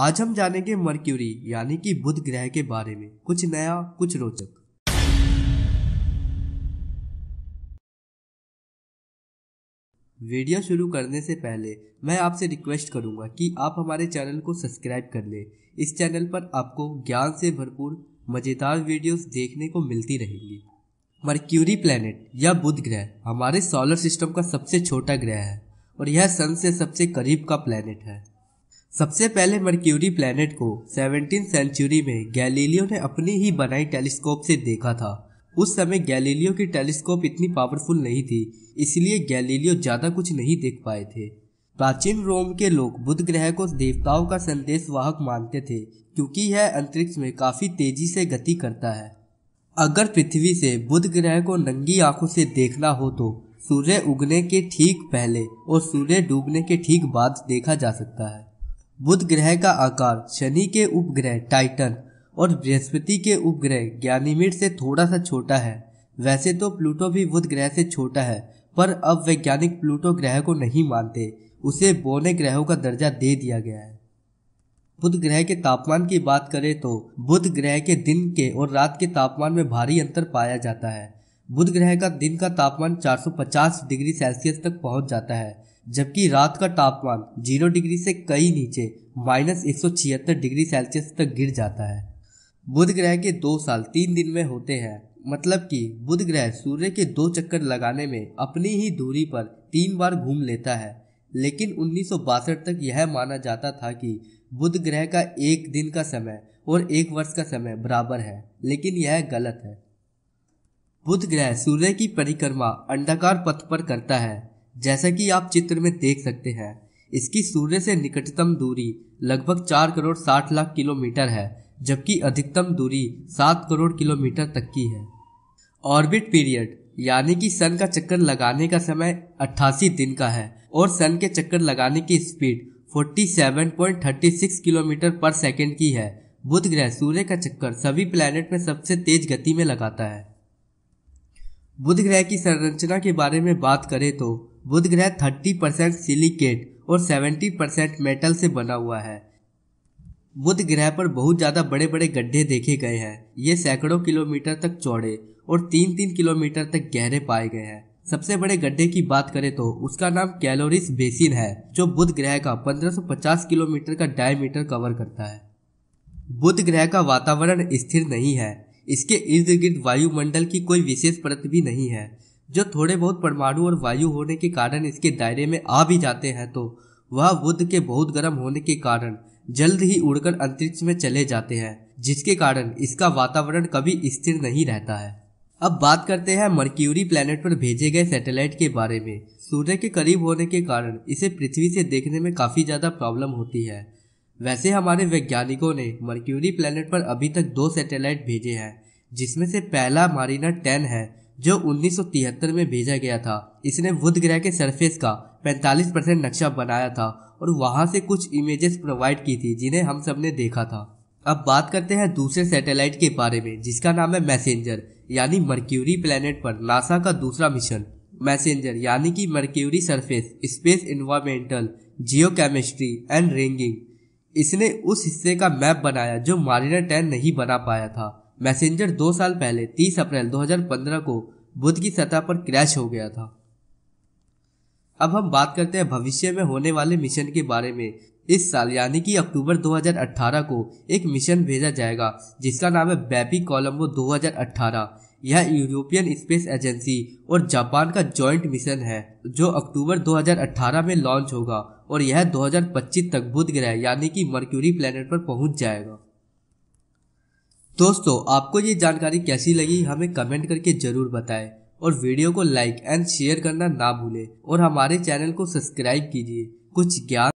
आज हम जानेंगे मर्क्यूरी यानी कि बुध ग्रह के बारे में कुछ नया कुछ रोचक वीडियो शुरू करने से पहले मैं आपसे रिक्वेस्ट करूंगा कि आप हमारे चैनल को सब्सक्राइब कर लें इस चैनल पर आपको ज्ञान से भरपूर मज़ेदार वीडियोस देखने को मिलती रहेंगी मर्क्यूरी प्लैनेट या बुध ग्रह हमारे सोलर सिस्टम का सबसे छोटा ग्रह है और यह सन से सबसे करीब का प्लैनेट है सबसे पहले मर्क्यूरी प्लैनेट को सेवनटीन सेंचुरी में गैलीलियो ने अपनी ही बनाई टेलीस्कोप से देखा था उस समय गैलीलियो की टेलीस्कोप इतनी पावरफुल नहीं थी इसलिए गैलीलियो ज़्यादा कुछ नहीं देख पाए थे प्राचीन रोम के लोग बुध ग्रह को देवताओं का संदेश वाहक मानते थे क्योंकि यह अंतरिक्ष में काफ़ी तेजी से गति करता है अगर पृथ्वी से बुध ग्रह को नंगी आंखों से देखना हो तो सूर्य उगने के ठीक पहले और सूर्य डूबने के ठीक बाद देखा जा सकता है बुध ग्रह का आकार शनि के उपग्रह टाइटन और बृहस्पति के उपग्रह ज्ञानीमीड से थोड़ा सा छोटा है वैसे तो प्लूटो भी बुध ग्रह से छोटा है पर अब वैज्ञानिक प्लूटो ग्रह को नहीं मानते उसे बोने ग्रहों का दर्जा दे दिया गया है बुध ग्रह के तापमान की बात करें तो बुध ग्रह के दिन के और रात के तापमान में भारी अंतर पाया जाता है बुध ग्रह का दिन का तापमान 450 डिग्री सेल्सियस तक पहुंच जाता है जबकि रात का तापमान जीरो डिग्री से कई नीचे माइनस एक डिग्री सेल्सियस तक गिर जाता है बुध ग्रह के दो साल तीन दिन में होते हैं मतलब कि बुध ग्रह सूर्य के दो चक्कर लगाने में अपनी ही दूरी पर तीन बार घूम लेता है लेकिन उन्नीस तक यह माना जाता था कि बुध ग्रह का एक दिन का समय और एक वर्ष का समय बराबर है लेकिन यह गलत है बुध ग्रह सूर्य की परिक्रमा अंडाकार पथ पर करता है जैसा कि आप चित्र में देख सकते हैं इसकी सूर्य से निकटतम दूरी लगभग चार करोड़ साठ लाख किलोमीटर है जबकि अधिकतम दूरी सात करोड़ किलोमीटर तक की है ऑर्बिट पीरियड यानी कि सन का चक्कर लगाने का समय अट्ठासी दिन का है और सन के चक्कर लगाने की स्पीड 47.36 किलोमीटर पर सेकंड की है बुध ग्रह सूर्य का चक्कर सभी प्लैनेट में सबसे तेज गति में लगाता है बुध ग्रह की संरचना के बारे में बात करें तो बुध ग्रह 30 परसेंट सिलिकेट और 70 परसेंट मेटल से बना हुआ है बुध ग्रह पर बहुत ज़्यादा बड़े बड़े गड्ढे देखे गए हैं ये सैकड़ों किलोमीटर तक चौड़े और तीन तीन किलोमीटर तक गहरे पाए गए हैं सबसे बड़े गड्ढे की बात करें तो उसका नाम कैलोरिस बेसिन है जो बुध ग्रह का 1550 किलोमीटर का डायमीटर कवर करता है बुध ग्रह का वातावरण स्थिर नहीं है इसके इर्द गिर्द वायुमंडल की कोई विशेष परत भी नहीं है जो थोड़े बहुत परमाणु और वायु होने के कारण इसके दायरे में आ भी जाते हैं तो वह बुद्ध के बहुत गर्म होने के कारण जल्द ही उड़कर अंतरिक्ष में चले जाते हैं जिसके कारण इसका वातावरण कभी स्थिर नहीं रहता है अब बात करते हैं मर्क्यूरी प्लैनेट पर भेजे गए सैटेलाइट के बारे में सूर्य के करीब होने के कारण इसे पृथ्वी से देखने में काफ़ी ज़्यादा प्रॉब्लम होती है वैसे हमारे वैज्ञानिकों ने मर्क्यूरी प्लैनेट पर अभी तक दो सैटेलाइट भेजे हैं जिसमें से पहला मारिना टेन है जो 1973 में भेजा गया था इसने बुध ग्रह के सरफेस का 45 परसेंट नक्शा बनाया था और वहां से कुछ इमेजेस प्रोवाइड की थी जिन्हें हम सब ने देखा था अब बात करते हैं दूसरे सैटेलाइट के बारे में जिसका नाम है मैसेंजर यानी मर्क्यूरी प्लेनेट पर नासा का दूसरा मिशन मैसेंजर यानी कि Mercury surface space environmental geochemistry and ranging इसने उस हिस्से का मैप बनाया जो मारिनर टेन नहीं बना पाया था मैसेंजर दो साल पहले 30 अप्रैल 2015 को बुध की सतह पर क्रैश हो गया था अब हम बात करते हैं भविष्य में होने वाले मिशन के बारे में इस साल यानी कि अक्टूबर 2018 को एक मिशन भेजा जाएगा जिसका नाम है बैपी कोलम्बो 2018 यह यूरोपियन स्पेस एजेंसी और जापान का जॉइंट मिशन है जो अक्टूबर 2018 में लॉन्च होगा और यह 2025 तक बुध ग्रह यानी कि मर्क्यूरी प्लेनेट पर पहुंच जाएगा दोस्तों आपको ये जानकारी कैसी लगी हमें कमेंट करके जरूर बताएं और वीडियो को लाइक एंड शेयर करना ना भूलें और हमारे चैनल को सब्सक्राइब कीजिए कुछ ज्ञान